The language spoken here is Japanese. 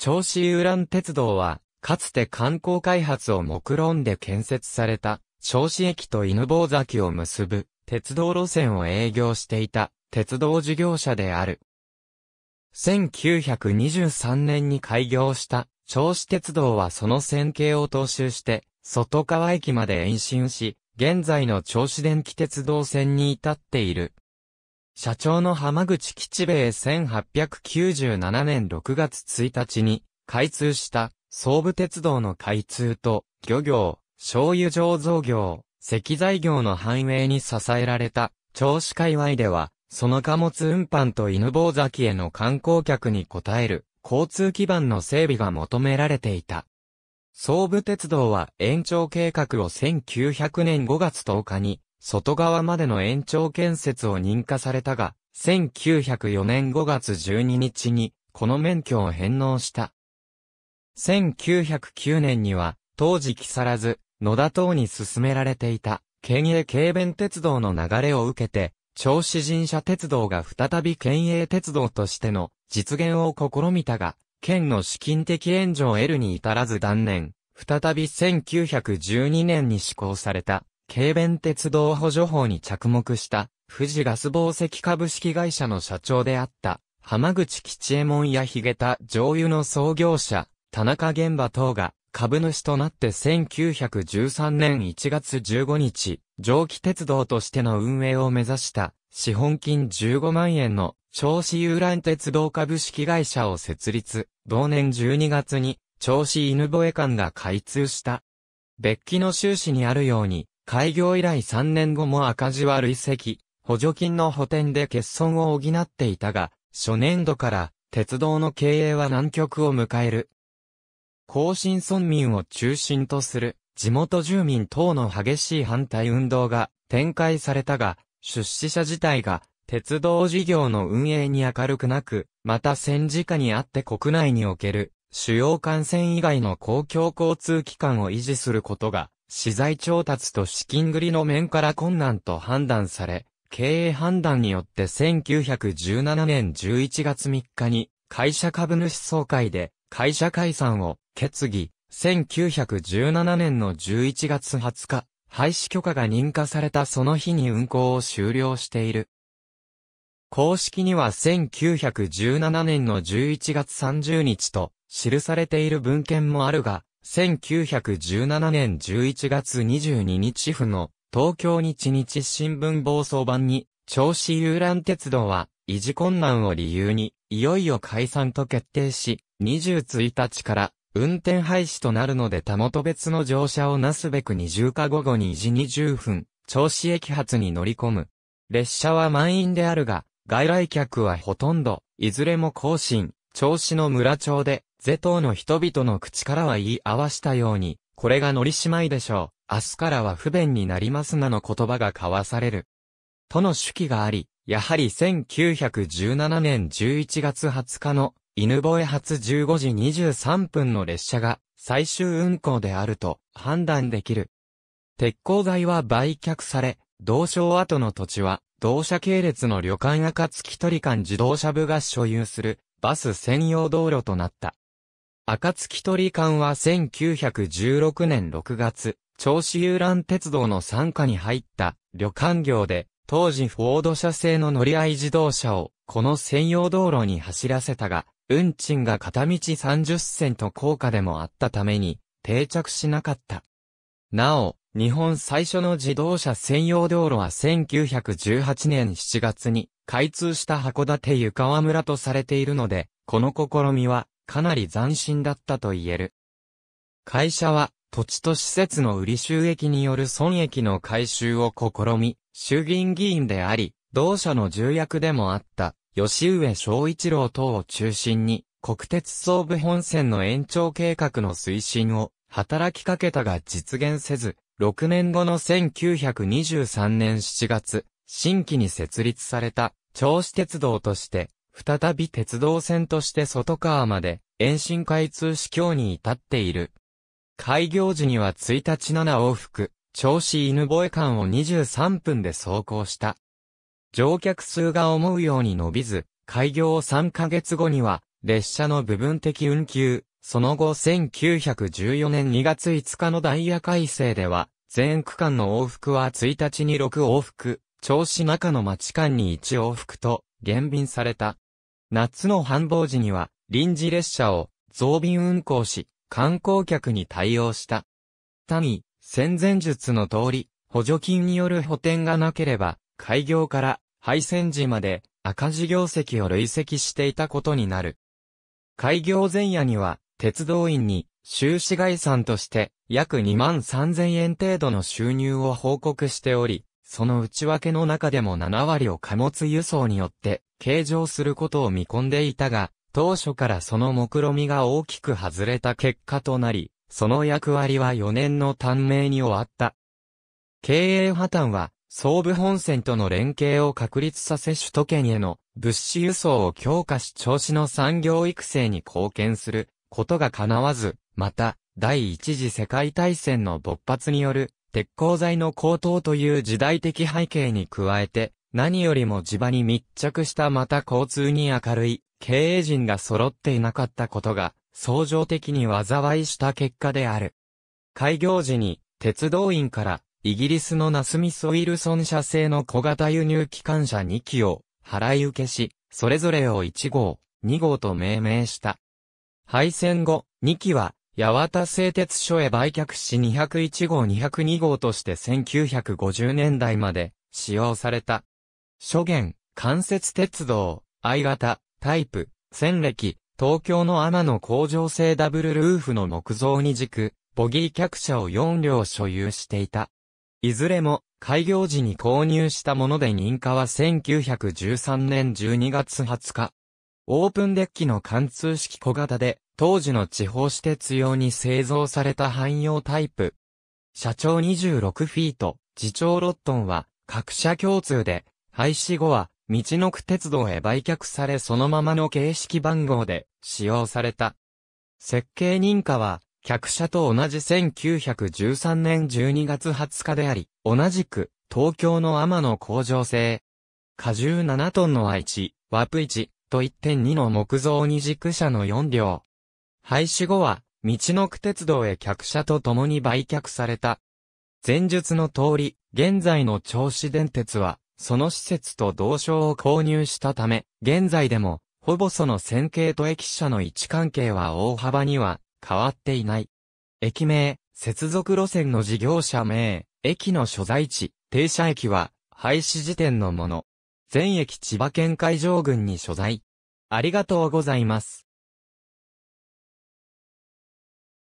長子遊覧鉄道は、かつて観光開発を目論んで建設された、銚子駅と犬坊崎を結ぶ、鉄道路線を営業していた、鉄道事業者である。1923年に開業した、銚子鉄道はその線形を踏襲して、外川駅まで延伸し、現在の銚子電気鉄道線に至っている。社長の浜口吉兵衛1897年6月1日に開通した総武鉄道の開通と漁業、醤油醸造業、石材業の繁栄に支えられた調子界隈ではその貨物運搬と犬坊崎への観光客に応える交通基盤の整備が求められていた。総武鉄道は延長計画を1900年5月10日に外側までの延長建設を認可されたが、1904年5月12日に、この免許を返納した。1909年には、当時木更津、野田等に進められていた、県営軽便鉄道の流れを受けて、長子人社鉄道が再び県営鉄道としての実現を試みたが、県の資金的援助を得るに至らず断念、再び1912年に施行された軽便鉄道補助法に着目した富士ガス宝石株式会社の社長であった浜口吉右衛門やヒゲタ上油の創業者田中玄馬等が株主となって1913年1月15日、蒸気鉄道としての運営を目指した資本金15万円の銚子遊覧鉄道株式会社を設立、同年12月に銚子犬吠え館が開通した。別記の収支にあるように、開業以来3年後も赤字は累積、補助金の補填で欠損を補っていたが、初年度から鉄道の経営は難局を迎える。後進村民を中心とする地元住民等の激しい反対運動が展開されたが、出資者自体が鉄道事業の運営に明るくなく、また戦時下にあって国内における主要幹線以外の公共交通機関を維持することが資材調達と資金繰りの面から困難と判断され、経営判断によって1917年11月3日に会社株主総会で会社解散を決議、1917年の11月20日、廃止許可が認可されたその日に運行を終了している。公式には1917年の11月30日と記されている文献もあるが、1917年11月22日付の東京日日新聞暴走版に、銚子遊覧鉄道は維持困難を理由に、いよいよ解散と決定し、21日から運転廃止となるのでたもと別の乗車をなすべく20日午後2時20分、銚子駅発に乗り込む。列車は満員であるが、外来客はほとんど、いずれも更新、銚子の村町で、ゼ島の人々の口からは言い合わしたように、これが乗りしまいでしょう。明日からは不便になりますなの言葉が交わされる。との手記があり、やはり1917年11月20日の犬吠発15時23分の列車が最終運行であると判断できる。鉄鋼材は売却され、同省跡の土地は同社系列の旅館赤月鳥館自動車部が所有するバス専用道路となった。暁鳥館は1916年6月、長子遊覧鉄道の参加に入った旅館業で、当時フォード社製の乗り合い自動車をこの専用道路に走らせたが、運賃が片道30銭と高価でもあったために定着しなかった。なお、日本最初の自動車専用道路は1918年7月に開通した函館湯川村とされているので、この試みはかなり斬新だったと言える。会社は、土地と施設の売り収益による損益の回収を試み、衆議院議員であり、同社の重役でもあった、吉上昭一郎等を中心に、国鉄総武本線の延長計画の推進を、働きかけたが実現せず、6年後の1923年7月、新規に設立された、銚子鉄道として、再び鉄道線として外川まで延伸開通市況に至っている。開業時には1日7往復、調子犬吠え間を23分で走行した。乗客数が思うように伸びず、開業3ヶ月後には、列車の部分的運休、その後1914年2月5日のダイヤ改正では、全区間の往復は1日に6往復、調子中の町間に1往復と、減便された。夏の繁忙時には、臨時列車を増便運行し、観光客に対応した。単に、戦前術の通り、補助金による補填がなければ、開業から廃線時まで赤字業績を累積していたことになる。開業前夜には、鉄道員に収支概算として約2万3000円程度の収入を報告しており、その内訳の中でも7割を貨物輸送によって計上することを見込んでいたが、当初からその目論みが大きく外れた結果となり、その役割は4年の短命に終わった。経営破綻は、総武本線との連携を確立させ首都圏への物資輸送を強化し調子の産業育成に貢献することが叶わず、また、第一次世界大戦の勃発による鉄鋼材の高騰という時代的背景に加えて、何よりも地場に密着したまた交通に明るい経営陣が揃っていなかったことが、相乗的に災いした結果である。開業時に、鉄道員から、イギリスのナスミス・ウィルソン社製の小型輸入機関車2機を、払い受けし、それぞれを1号、2号と命名した。敗戦後、2機は、八幡製鉄所へ売却し201号202号として1950年代まで使用された。諸元、関節鉄道、I 型、タイプ、戦歴、東京の天の工場製ダブルルーフの木造に軸、ボギー客車を4両所有していた。いずれも、開業時に購入したもので認可は1913年12月20日。オープンデッキの貫通式小型で、当時の地方私鉄用に製造された汎用タイプ。社長26フィート、次長ロットンは、各社共通で、廃止後は、道のく鉄道へ売却されそのままの形式番号で使用された。設計認可は、客車と同じ1913年12月20日であり、同じく、東京の天の工場製。荷重7トンの愛知、ワープ1と1.2の木造二軸車の4両。廃止後は、道のく鉄道へ客車と共に売却された。前述の通り、現在の銚子電鉄は、その施設と同床を購入したため、現在でも、ほぼその線形と駅舎の位置関係は大幅には変わっていない。駅名、接続路線の事業者名、駅の所在地、停車駅は廃止時点のもの。全駅千葉県海上群に所在。ありがとうございます。